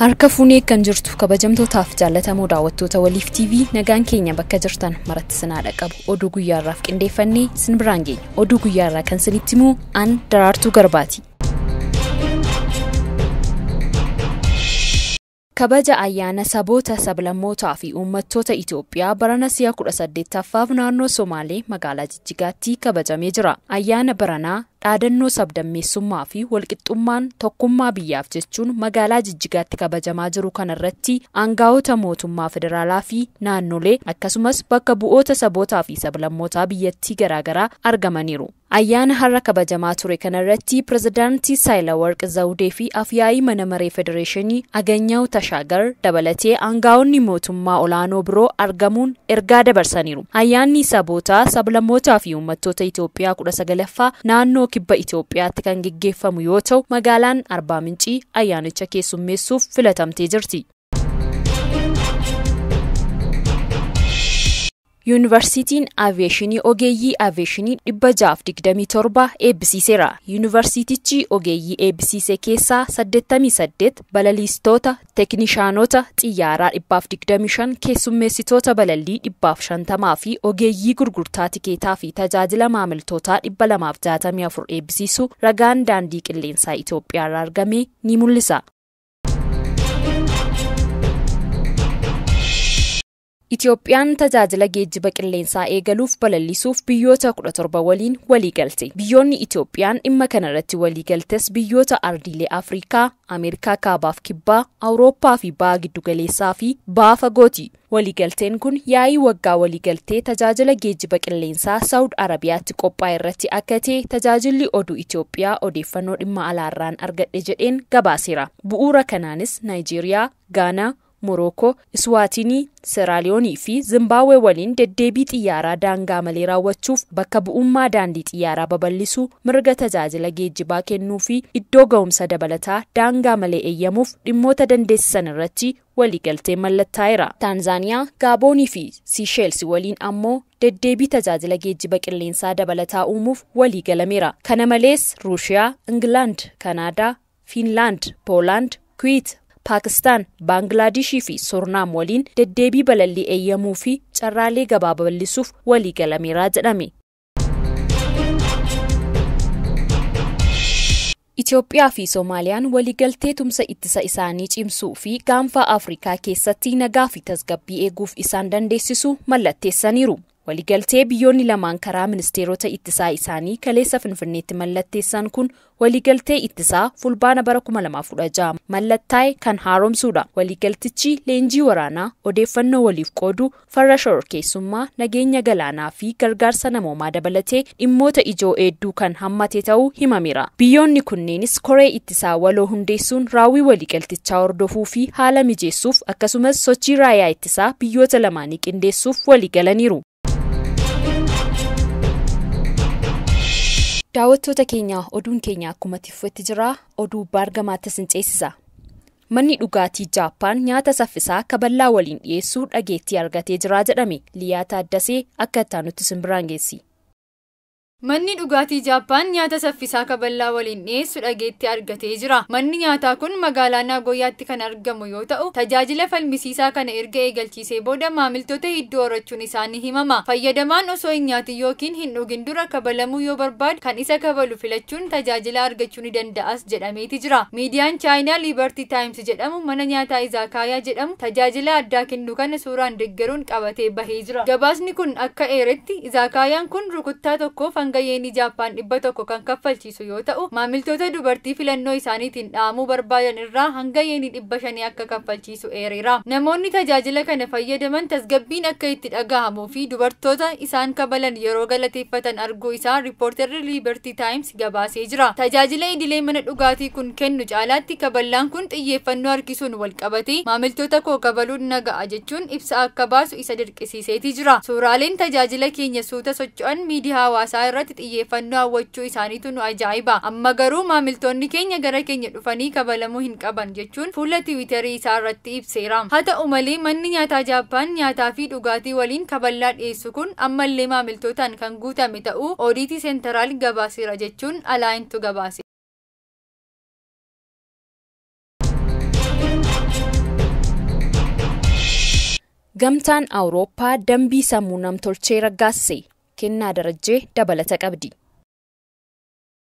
harka fuunee kan jirtu kabajamtootaaf jaallatamoo daawwattoota waliif tv nagaan keenya bakka jirtan maratti qabu oduu guyyaarraaf qindeeffannee sin biraan geenya oduu guyyaarraa kan sinitti himuu aan daraartuu garbaati. kabaja ayyaana saboota sablammootaa fi uummattoota Itoophiyaa barana si'a kudha saddeettaffaaf naannoo Somaalee magaalaa Jijjigaatti kabajamee jira. Ayyaana baranaa dhaadannoo sabdammeessummaa fi walqixxummaan tokkummaa biyyaaf jechuun magaalaa Jijjigaatti kabajamaa jiru kanarratti aangaa'ota mootummaa federaalaa fi naannolee akkasumas bakka bu'oota sabootaa fi sablammootaa biyyattii garaagaraa argamaniiru. ayyaana har'a kabajamaa ture kanarratti pirezidaantii saayilawarq zawudee fi afyaayii mana maree federeeshinii aganyaa'u tashaagar dabalatee aangaa'onni mootummaa olaanoo biroo argamuun ergaa dabarsaniiru ayyaanni saboota sablammootaa fi uummattoota itoophiyaa kudha sagalaffaa naannoo kibba itoophiyaatti kan geggeeffamu yoo ta'u magaalaan arbaa mincii ayyaanicha keessummeessuuf filatamtee jirti yuunivarsiitiin aaviyeeshinii ogeeyyii aaviyeeshinii dhibba jaaf digdamii torba eebbisiiseera yuunivarsiitichi ogeeyyii eebbisiisee keessaa 88 balaliistoota teeknishaanota xiyyaaraa 25 keessummeessitoota balalii dhibbaaf 50 fi ogeeyyii gurgurtaa tikeetaa fi tajaajila maamiltootaa 264 eebbisiisu ragaan daandii qilleensaa Itoophiyaarraa argame ni mul'isa. Itoophiyaan tajaajila geejjiba qilleensaa eegaluuf balallisuuf biyyoota kudha torba waliin waliigalte. Biyyoonni Itoophiyaan dhimma kanarratti waliigaltes biyyoota ardiilee Afrikaa, Ameerikaa kaabaaf kibbaa, Awurooppaa fi ba'a giddugaleessaa fi ba'a fagooti. Waliigalteen kun yaa'ii waggaa waliigaltee tajaajila geejjiba qilleensaa Saawud Arabiyaatti qophaa'e irratti akkatee tajaajilli oduu Itoophiyaa odeeffannoo dhimma alaarraan argadhe jedheen gabaaseera. Bu'uura kanaanis Naayijeeriyaa, Gaanaa, morookoo iswaatinii siraaliyoonii fi zimbaawwee waliin deddeebii xiyyaaraa daangaa malee raawwachuuf bakka bu'ummaa daandii xiyyaaraa baballisuu mirga tajaajila geejjibaa kennuu fi iddoo ga'umsa dabalataa daangaa malee eeyyamuuf dhimmoota dandeessisan irratti waliigaltee mallattaa'eera. taanzaaniyaa gaaboonii fi siisheelsi waliin ammoo deddeebii tajaajila geejjiba qilleensaa dabalataa uumuuf walii galameera kana malees ruushiyaa ingilaand kanaadaa fiinlaand poolaand Paakistaan Baanglaadeshii fi Soornaam waliin deddeebii balallii eeyyamuu fi carraalee gabaa babal'isuuf walii jedhame. Itoophiyaa fi Soomaaliyaan waliigaltee tumsa ittisa isaanii cimsuu fi gaanfa Afrikaa keessatti nagaa fi tasgabbii eeguuf isaan dandeessisu mallatteessaniiru. waliigaltee biyyoonni lamaan karaa ministeerota ittisaa isaanii kaleessa finfinneetti mallatteessan kun waliigaltee ittisaa fulbaana bara 2016 mallattaa'e kan haaromsuudha waliigaltichi leenjii waraanaa odeeffannoo waliif qoodu farra keessummaa nageenya galaanaa fi gargaarsa namoomaa dabalatee dhimmoota ijoo edduu kan hammate ta'uu himameera biyyoonni kunneenis koree ittisaa waloo hundeessuun raawwii waliigaltichaa hordofuu fi haala mijeessuuf akkasumas sochii raayyaa ittisaa biyyoota lamaanii qindeessuuf waliigalaniiru. daawwattoota keenya oduun keenya akkuma tiffetti jira oduu baargamaatti ceessisa manni dhugaatii jaappaan nyaata saffisaa kaballaa waliin dhiyeessuu dhageettii argatee jiraa jedhame liyaata addasee akka itti biraan simbiraangeessi. Manni dhugaatii Jaappaan nyaata saffisaa kaballaa waliin dhiheessu dhageetti argatee jira. Manni nyaataa kun magaalaa Naagooyaatti kan argamu yoo ta'u, tajaajila falmisiisaa kana erga eegalchiisee booda maamiltoota hedduu horachuun isaanii himama. Fayyadamaan osoo hin nyaatii yookiin hin dhugin dura kabalamuu yoo barbaade kan isa kabalu filachuun tajaajila argachuu ni danda'as jedhameeti jira. Miidiyaan Chaayinaa libartii Taayims jedhamu mana nyaataa Izaakaayaa jedhamu tajaajila addaa kennu kana suuraan deeggaruun qabatee bahee jira. Gabaasni kun akka eeretti Izaakaayaan kun rukuttaa hanga yeenii jaappaan dhibba tokko kan kaffalchiisu yoo ta'u maamiltoota dubartii filannoo isaaniitiin dhaamuu barbaadan irraa hanga yeenii dhibba shanii akka kaffalchiisu eereera namoonni tajaajila kana fayyadaman tasgabbiin akka itti dhaga'amuu fi dubartoota isaan kabalan yeroo galateeffatan arguu isaa riippoortarri liibertii taayims gabaasee jira tajaajila idilee mana dhugaatii kun kennu caalaatti kaballaan kun xiyyeeffannoo harkisuun wal qabate maamiltoota koo kabaluun naga'a jechuun ibsa akka baasu isa dirqisiiseeti jira suuraaleen tajaajila keenya suuta socho'an miidiyaa hawaasaa irratti xiyyeeffannoo hawwachuu isaaniitu nu ajaa'iba amma garuu maamiltoonni keenya gara keenya dhufanii kabalamuu hin qaban jechuun fuula tiwiitarii isaa irratti ibseera haa ta'u malee manni nyaataa jaappaan nyaataa fi dhugaatii waliin kaballaa dhiyeessu kun ammallee maamiltootaan kan guutame ta'uu oodiitii seentaraal gabaaseera jechuun alaa'intu gabaase. gamtaan awurooppaa dambii sammuu namtolchee raggaasise kennaa darajjee dabalata qabdi.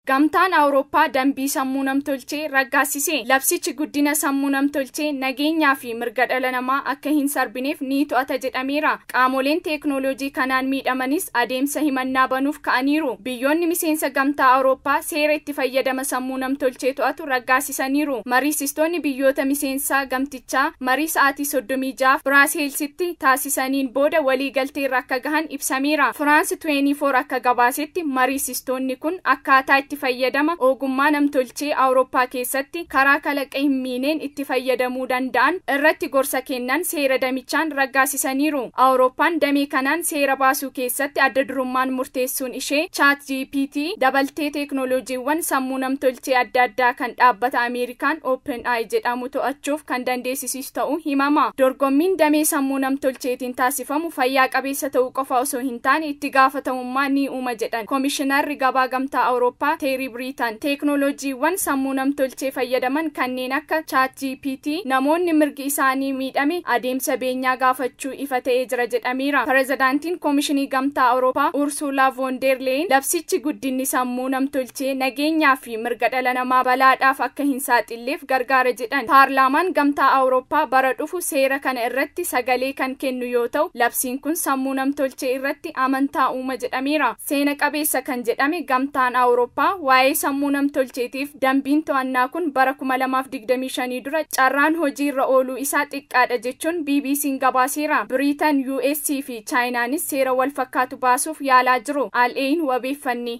Gamtaan Awurooppaa dambii sammuu namtolchee raggaasisee labsichi guddina sammuu namtolchee nageenyaa fi mirga dhala namaa akka hin sarbineef ni to'ata jedhameera. Qaamoleen teeknooloojii kanaan miidhamanis adeemsa himannaa banuuf ka'aniiru. Biyyoonni miseensa gamtaa Awurooppaa seera itti fayyadama sammuu namtolchee to'atu raggaasisaniiru. Mariisistoonni biyyoota miseensaa gamtichaa marii sa'aatii jahaaf Biraaseelsitti taasisaniin booda waliigalteerra akka gahan ibsameera. Firaansi 24 akka gabaasetti mariisistoonni kun akkaataa itti fayyadama ogummaa namtolchee awurooppaa keessatti karaa kalaqa hin miineen itti fayyadamuu danda'an irratti gorsa kennan seera damichaan raggaasisaniiru awurooppaan damee kanaan seera baasuu keessatti adda durummaan murteessuun ishee chaat gpt dabaltee teeknooloojiiwwan sammuu namtolchee adda addaa kan dhaabbata ameerikaan open ai jedhamu to'achuuf kan dandeessisiis ta'u himama dorgommiin damee sammuu namtolcheetiin taasifamu fayyaa qabeessa ta'uu qofa osoo hin taane itti gaafatamummaa ni uuma jedhan koomishinarri gabaa gamtaa awurooppaa teerii biriitaan teeknoolojiiwwan sammuu namtolchee fayyadaman kanneen akka chaat gpt namoonni mirgi isaanii miidhame adeemsa beenyaa gaafachuu ifa ta'ee jira jedhameera pirezidaantiin koomishinii gamtaa awurooppaa ursuulaa voonderleen labsichi guddinni sammuu namtolchee nageenyaa fi mirga dhala namaa balaadhaaf akka hin saaxilleef gargaara jedhan paarlaamaan gamtaa awurooppaa bara dhufu seera kana irratti sagalee kan kennu yoo ta'u labsiin kun sammuu namtolchee irratti amantaa uuma jedhameera seena qabeessa kan jedhame gamtaan awurooppaa waa'ee sammuu namtolcheetiif dambiin to'annaa kun bara 2025 dura carraan hojii irra ooluu isaa xiqqaadha jechuun BBC'n gabaaseera. Biriitan, USC fi Chaayinaanis seera walfakkaatu baasuuf yaalaa jiru. Al'een wabeeffanni.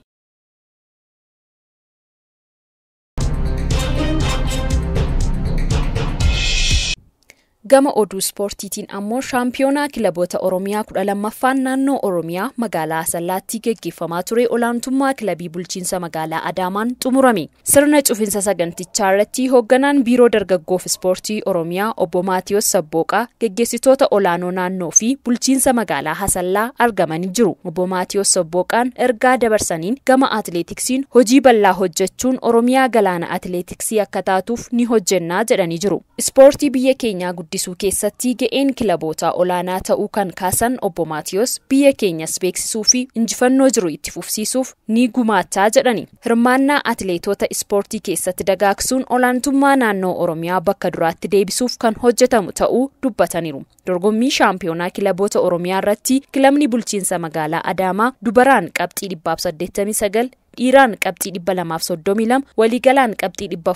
Gama oduu ispoortiitiin ammoo shaampiyoonaa kilaboota Oromiyaa kudha lammaffaan naannoo Oromiyaa magaalaa hasallaatti geggeeffamaa ture olaantummaa kilabii bulchiinsa magaalaa Adaamaan xumurame. Sirna cufinsa sagantichaa irratti hoogganaan biiroo dargaggoof ispoortii Oromiyaa obbo Maatiyoos Sabbooqaa geggeessitoota olaanoo naannoo fi bulchiinsa magaalaa Hasallaa argamanii jiru. Obbo Maatiyoos Sabbooqaan ergaa dabarsaniin gama atileetiksiin hojii bal'aa hojjechuun Oromiyaa galaana atileetiksii akka taatuuf ni hojjennaa jedhanii jiru. Ispoortii biyya harkisuu keessatti ga'een kilaboota olaanaa ta'uu kan kaasan obbo maatiyoos biyya keenyas beeksisuu fi injifannoo jiru itti fufsiisuuf ni gumaachaa jedhani. Hirmaannaa atileetota ispoortii keessatti dagaagsuun olaantummaa naannoo Oromiyaa bakka duraatti deebisuuf kan hojjetamu ta'uu dubbataniiru. Dorgommii shaampiyoonaa kilaboota Oromiyaa irratti kilabni bulchiinsa magaalaa Adaamaa dubaraan qabxii 189 iiraan qabxii dhibba waliigalaan qabxii dhibba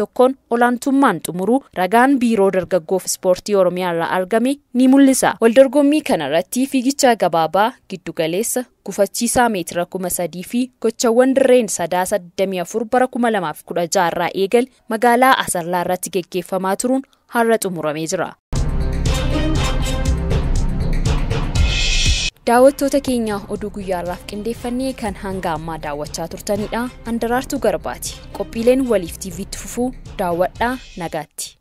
tokkoon olaantummaan xumuruu ragaan biiroo dargaggoof ispoortii oromiyaa irraa argame ni mul'isa waldorgommii kanarratti fiigicha gabaabaa giddugaleessa gufachiisaa meetira kuma fi gochawwan dirreen sadaasa 24 bara kuma lamaaf kudha jaarraa magaalaa asarlaa irratti gaggeeffamaa turuun har'a xumuramee jira. daawwattoota keenya oduu guyyaarraaf qindeeffannee kan hanga ammaa daawwachaa turtanidha andaraartu garbaati qophiileen waliif tiiviitti fufuu daawwadhaa nagaatti.